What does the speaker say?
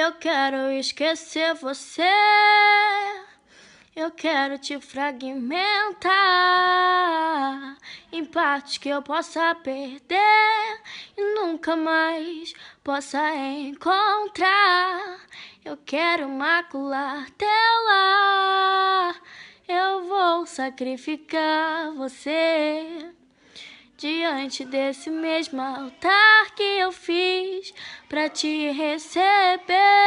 Eu quero esquecer você. Eu quero te fragmentar em partes que eu possa perder e nunca mais possa encontrar. Eu quero macular tela. Eu vou sacrificar você diante desse mesmo altar que eu fiz para te receber.